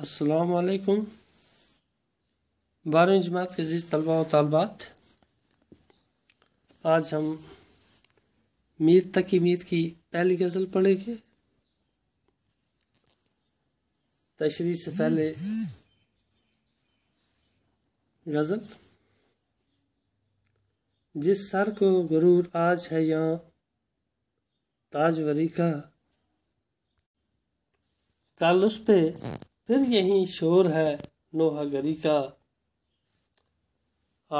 असलकुम बारहवीं जमात के अजीज़ तलबा व तलबात आज हम मीर तकी मीर की पहली गज़ल पढ़ेंगे तशरी से पहले गज़ल जिस सर को गुरूर आज है यहाँ ताजवरी का कल उस पर फिर यही शोर है नोहागरी का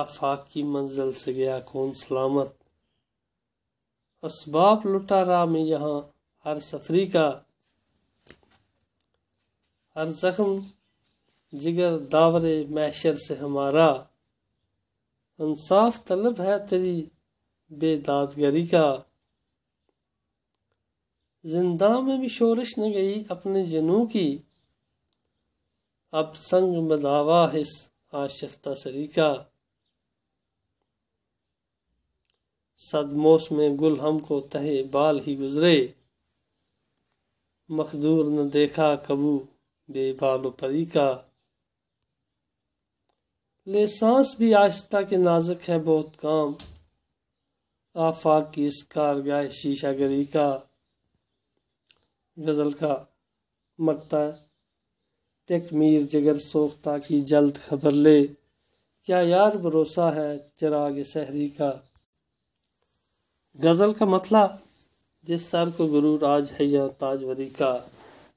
आफाक की मंजिल से गया कौन सलामत असबाब लुटा रहा मैं यहाँ हर सफरी का हर जख्म जिगर दावरे मैशर से हमारा इंसाफ तलब है तेरी बेदादगरी का जिंदा में भी शोरश न गई अपने जनू की अब संग मदावा हिस आशफ्ता सरीका सदमोस में गुल हमको तहे बाल ही गुजरे मखदूर न देखा कबू बेबालो परी का ले सांस भी आस्था के नाजुक है बहुत काम आफाक की इस कारगाह शीशा गरी का गजल का मकता टेक मीर जिगर सोखता की जल्द खबर ले क्या यार भरोसा है चिराग शहरी का गज़ल का मतला जिस सर को गुरू राज है या ताजवरी का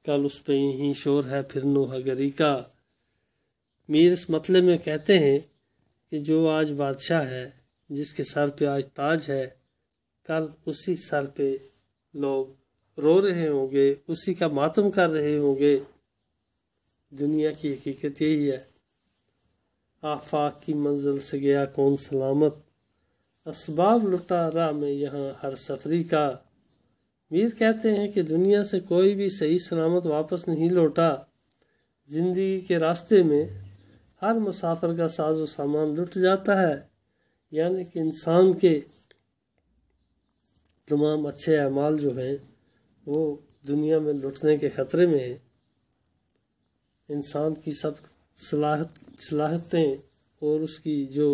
कल उस पे ही शोर है फिर नोहगरी का मीर इस मतले में कहते हैं कि जो आज बादशाह है जिसके सर पे आज ताज है कल उसी सर पे लोग रो रहे होंगे उसी का मातम कर रहे होंगे दुनिया की हकीकत यही है आफाक की मंजिल से गया कौन सलामत इसबाब लुटा रहा मैं यहाँ हर सफरी का मीर कहते हैं कि दुनिया से कोई भी सही सलामत वापस नहीं लौटा ज़िंदगी के रास्ते में हर मुसाफर का साजो सामान लुट जाता है यानी कि इंसान के तमाम अच्छे अमाल जो हैं वो दुनिया में लुटने के ख़तरे में हैं इंसान की सब सलाहत सलाहतें और उसकी जो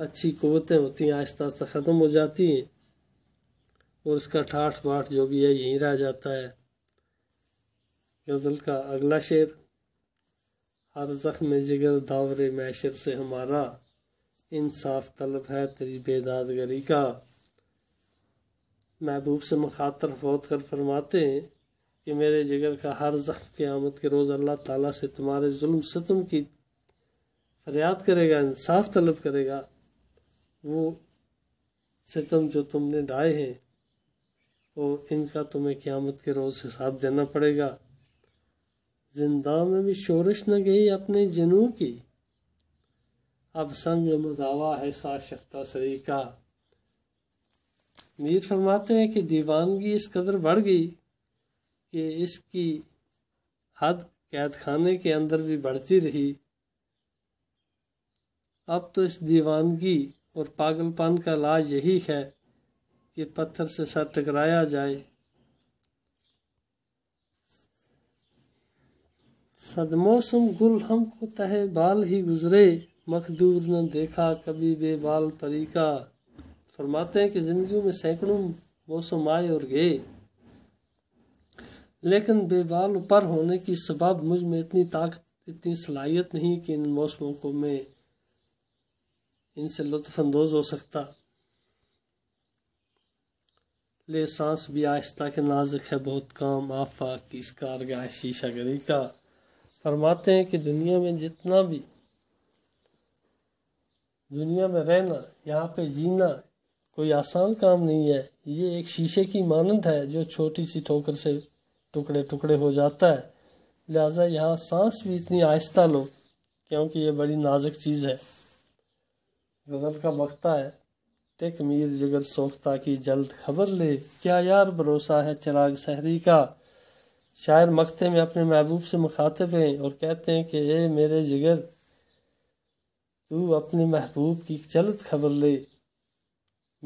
अच्छी क़वतें होती हैं आहिस्ता आहिस्ता ख़त्म हो जाती हैं और उसका ठाठ बाठ जो भी है यहीं रह जाता है गज़ल का अगला शेर हर ज़ख्म जिगर दावरे मैशर से हमारा इंसाफ तलब है तेरी बेदादगरी का महबूब से मुखातर फौत कर फरमाते हैं कि मेरे जिगर का हर जख्म के आमद के रोज़ अल्लाह ताला से तुम्हारे जुल्म सितम की फरियाद करेगा इंसाफ तलब करेगा वो सितम जो तुमने डाए हैं वो इनका तुम्हें क़्यामत के रोज़ हिसाब देना पड़ेगा जिंदा में भी शोरश न गई अपने जनू की अब संग मदावा है सा शक्ता सरीका का मीर फरमाते हैं कि दीवानगी इस कदर बढ़ गई कि इसकी हद कैद खाने के अंदर भी बढ़ती रही अब तो इस दीवानगी और पागलपन का लाज यही है कि पत्थर से सर टकराया जाए सदमौसम गुल हमको तहे बाल ही गुजरे मखदूर न देखा कभी बेबाल परी का फरमाते हैं कि ज़िंदगी में सैकड़ों मौसम आए और गए लेकिन बेबाल पर होने की सबब मुझ में इतनी ताकत इतनी सलाहियत नहीं कि इन मौसमों को मैं इनसे लुफानंदोज हो सकता ले सांस भी आहिस्ता के नाजुक है बहुत काम आफा किस इस कारगाह शीशा गरी का फरमाते हैं कि दुनिया में जितना भी दुनिया में रहना यहाँ पे जीना कोई आसान काम नहीं है ये एक शीशे की मानंद है जो छोटी सी ठोकर से टुकड़े टुकड़े हो जाता है लिहाजा यहाँ सांस भी इतनी आहिस्ता लो क्योंकि ये बड़ी नाजुक चीज़ है गज़ल का मकता है टेक मीर जगर सोखता की जल्द खबर ले क्या यार भरोसा है चिराग सहरी का शायर मकते में अपने महबूब से मुखातिब हैं और कहते हैं कि ए मेरे जिगर तू अपने महबूब की जल्द खबर ले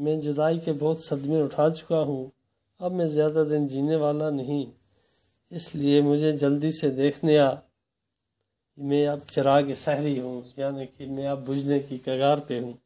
मैं जुदाई के बहुत सदमे उठा चुका हूँ अब मैं ज़्यादा दिन जीने वाला नहीं इसलिए मुझे जल्दी से देखने आ मैं अब चिराग सहरी हूँ यानी कि मैं अब बुझने की कगार पे हूँ